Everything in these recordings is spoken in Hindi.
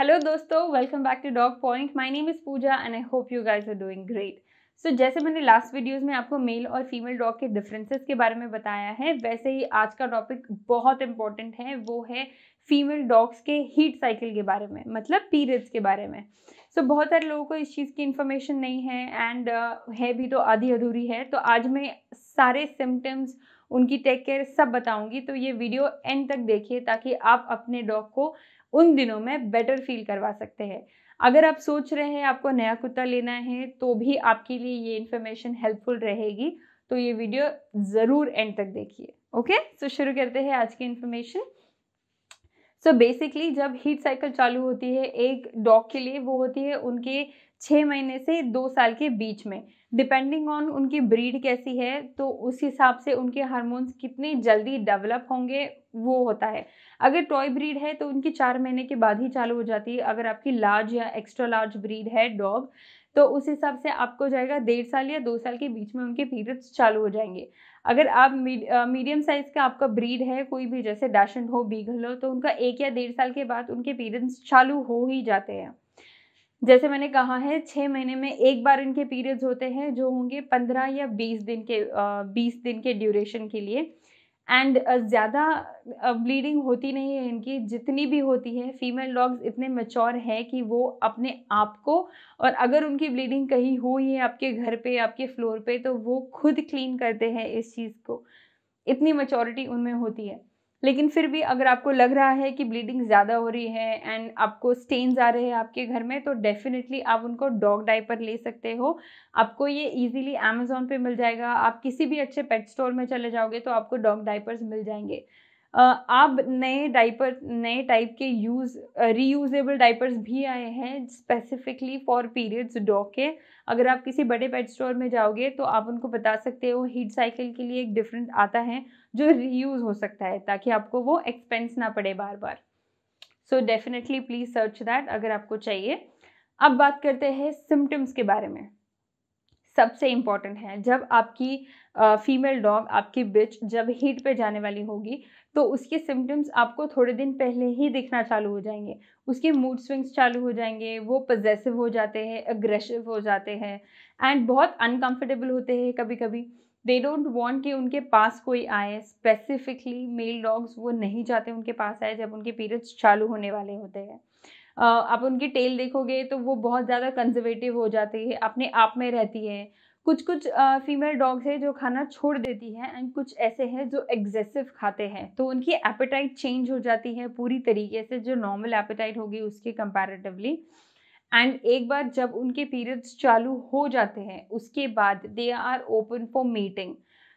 हेलो दोस्तों welcome back to dog point my name is Pooja and I hope you guys are doing great so जैसे मैंने लास्ट वीडियोस में आपको मेल और फीमेल डॉग के डिफरेंसेस के बारे में बताया है वैसे ही आज का टॉपिक बहुत इंपॉर्टेंट है वो है फीमेल डॉग्स के हीट साइकिल के बारे में मतलब पीरियड्स के बारे में सो so, बहुत सारे लोगों को इस चीज़ की इन्फॉर्मेशन नहीं है एंड uh, है भी तो आधी अधूरी है तो आज मैं सारे सिम्टम्स उनकी टेक केयर सब बताऊंगी तो ये वीडियो एंड तक देखिए ताकि आप अपने डॉग को उन दिनों में बेटर फील करवा सकते हैं अगर आप सोच रहे हैं आपको नया कुत्ता लेना है तो भी आपके लिए ये इन्फॉर्मेशन हेल्पफुल रहेगी तो ये वीडियो ज़रूर एंड तक देखिए ओके सो शुरू करते हैं आज की इन्फॉर्मेशन सो so बेसिकली जब हीट साइकिल चालू होती है एक डॉग के लिए वो होती है उनके छः महीने से दो साल के बीच में डिपेंडिंग ऑन उनकी ब्रीड कैसी है तो उस हिसाब से उनके हार्मोन्स कितने जल्दी डेवलप होंगे वो होता है अगर टॉय ब्रीड है तो उनकी चार महीने के बाद ही चालू हो जाती है अगर आपकी लार्ज या एक्स्ट्रा लार्ज ब्रीड है डॉग तो उस हिसाब से आपको जाएगा डेढ़ साल या दो साल के बीच में उनके पीरियड्स चालू हो जाएंगे अगर आप मीडियम साइज़ का आपका ब्रीड है कोई भी जैसे डैशन हो बीघल हो तो उनका एक या डेढ़ साल के बाद उनके पीरियड्स चालू हो ही जाते हैं जैसे मैंने कहा है छः महीने में एक बार इनके पीरियड्स होते हैं जो होंगे पंद्रह या बीस दिन के बीस दिन के ड्यूरेशन के लिए एंड uh, ज़्यादा ब्लीडिंग uh, होती नहीं है इनकी जितनी भी होती है फीमेल डॉग्स इतने मच्योर हैं कि वो अपने आप को और अगर उनकी ब्लीडिंग कहीं हुई है आपके घर पे आपके फ्लोर पे तो वो खुद क्लीन करते हैं इस चीज़ को इतनी मचोरिटी उनमें होती है लेकिन फिर भी अगर आपको लग रहा है कि ब्लीडिंग ज़्यादा हो रही है एंड आपको स्टेन्स आ रहे हैं आपके घर में तो डेफिनेटली आप उनको डॉग डाइपर ले सकते हो आपको ये इजीली अमेजोन पे मिल जाएगा आप किसी भी अच्छे पेट स्टोर में चले जाओगे तो आपको डॉग डाइपर्स मिल जाएंगे अब नए डाइपर नए टाइप के यूज़ रीयूजेबल डाइपर्स भी आए हैं स्पेसिफिकली फॉर पीरियड्स डॉग के अगर आप किसी बड़े पेट स्टोर में जाओगे तो आप उनको बता सकते हो हीट साइकिल के लिए एक डिफरेंट आता है जो रीयूज़ हो सकता है ताकि आपको वो एक्सपेंस ना पड़े बार बार so definitely please search that अगर आपको चाहिए अब बात करते हैं सिम्टम्स के बारे में सबसे इम्पॉर्टेंट है जब आपकी फीमेल डॉग आपकी बिच जब हीट पे जाने वाली होगी तो उसके सिम्टम्स आपको थोड़े दिन पहले ही दिखना चालू हो जाएंगे उसके मूड स्विंग्स चालू हो जाएंगे वो पजेसिव हो जाते हैं अग्रेसिव हो जाते हैं एंड बहुत अनकम्फर्टेबल होते हैं कभी कभी दे डोंट वॉन्ट कि उनके पास कोई आए स्पेसिफिकली मेल डॉग्स वो नहीं चाहते उनके पास आए जब उनके पीरियड्स चालू होने वाले होते हैं आप उनकी टेल देखोगे तो वो बहुत ज़्यादा कंजर्वेटिव हो जाती है अपने आप में रहती है कुछ कुछ फीमेल डॉग्स है जो खाना छोड़ देती हैं एंड कुछ ऐसे हैं जो एग्जेसिव खाते हैं तो उनकी एपेटाइट चेंज हो जाती है पूरी तरीके से जो नॉर्मल एपेटाइट होगी उसके कंपैरेटिवली एंड एक बार जब उनके पीरियड्स चालू हो जाते हैं उसके बाद they are open for meeting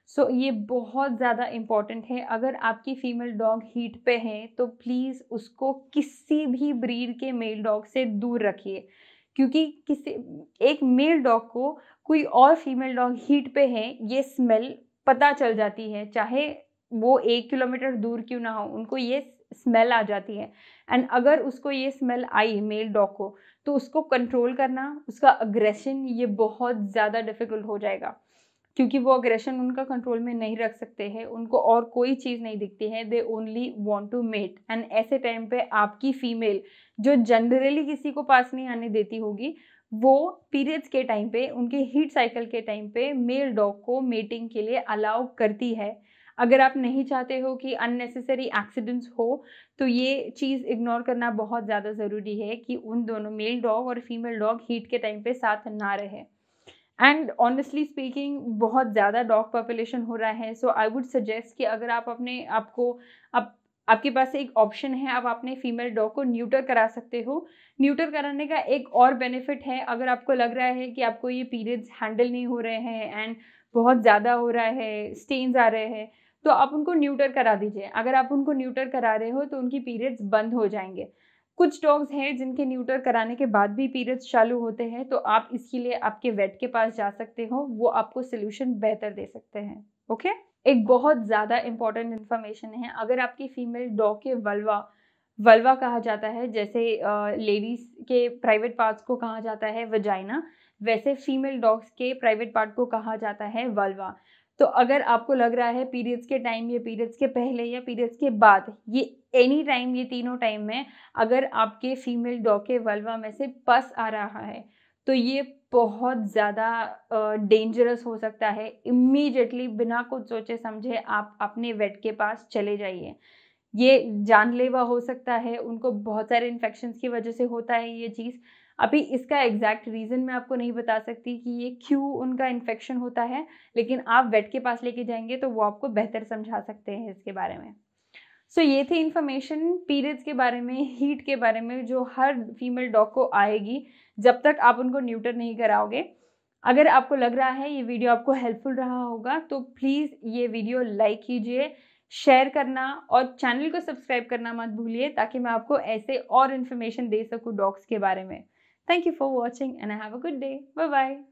so so, ये बहुत ज़्यादा इम्पॉर्टेंट है अगर आपकी फीमेल डॉग हीट पे है तो प्लीज़ उसको किसी भी ब्रीड के मेल डॉग से दूर रखिए क्योंकि किसी एक मेल डॉग को कोई और फीमेल डॉग हीट पे है ये स्मेल पता चल जाती है चाहे वो एक किलोमीटर दूर क्यों ना हो उनको ये स्मेल आ जाती है एंड अगर उसको ये स्मेल आई मेल डॉग को तो उसको कंट्रोल करना उसका अग्रेशन ये बहुत ज़्यादा डिफ़िकल्ट हो जाएगा क्योंकि वो अग्रेशन उनका कंट्रोल में नहीं रख सकते हैं उनको और कोई चीज़ नहीं दिखती है they only want to mate and ऐसे टाइम पे आपकी फीमेल जो जनरली किसी को पास नहीं आने देती होगी वो पीरियड्स के टाइम पे उनके हीट साइकिल के टाइम पे मेल डॉग को मेटिंग के लिए अलाउ करती है अगर आप नहीं चाहते हो कि अननेसेसरी एक्सीडेंट्स हो तो ये चीज़ इग्नोर करना बहुत ज़्यादा ज़रूरी है कि उन दोनों मेल डॉग और फीमेल डॉग हीट के टाइम पे साथ ना रहे एंड ऑनेस्टली स्पीकिंग बहुत ज़्यादा डॉग पॉपुलेशन हो रहा है सो आई वुड सजेस्ट कि अगर आप अपने आपको आप आपके पास एक ऑप्शन है आप अपने फीमेल डॉग को न्यूटर करा सकते हो न्यूटर कराने का एक और बेनिफिट है अगर आपको लग रहा है कि आपको ये पीरियड्स हैंडल नहीं हो रहे हैं एंड बहुत ज़्यादा हो रहा है स्टेन्स आ रहे हैं तो आप उनको न्यूटर करा दीजिए अगर आप उनको न्यूटर करा रहे हो तो उनकी पीरियड्स बंद हो जाएंगे कुछ डॉग्स हैं जिनके न्यूटर कराने के बाद भी पीरियड्स चालू होते हैं तो आप इसके लिए आपके वेट के पास जा सकते हो वो आपको सोल्यूशन बेहतर दे सकते हैं ओके एक बहुत ज़्यादा इंपॉर्टेंट इन्फॉर्मेशन है अगर आपकी फीमेल डॉग के वलवा वलवा कहा जाता है जैसे लेडीज़ के प्राइवेट पार्ट्स को कहा जाता है वजाइना वैसे फीमेल डॉग्स के प्राइवेट पार्ट को कहा जाता है वल्वा तो अगर आपको लग रहा है पीरियड्स के टाइम या पीरियड्स के पहले या पीरियड्स के बाद ये एनी टाइम ये तीनों टाइम में अगर आपके फीमेल डॉके वल्वा में से पस आ रहा है तो ये बहुत ज़्यादा डेंजरस हो सकता है इमीडिएटली बिना कुछ सोचे समझे आप अपने वेट के पास चले जाइए ये जानलेवा हो सकता है उनको बहुत सारे इन्फेक्शन की वजह से होता है ये चीज़ अभी इसका एग्जैक्ट रीज़न मैं आपको नहीं बता सकती कि ये क्यों उनका इन्फेक्शन होता है लेकिन आप वेट के पास लेके जाएंगे तो वो आपको बेहतर समझा सकते हैं इसके बारे में सो so, ये थी इन्फॉर्मेशन पीरियड्स के बारे में हीट के बारे में जो हर फीमेल डॉग को आएगी जब तक आप उनको न्यूटर नहीं कराओगे अगर आपको लग रहा है ये वीडियो आपको हेल्पफुल रहा होगा तो प्लीज़ ये वीडियो लाइक कीजिए शेयर करना और चैनल को सब्सक्राइब करना मत भूलिए ताकि मैं आपको ऐसे और इन्फॉर्मेशन दे सकूँ डॉग्स के बारे में thank you for watching and have a good day bye bye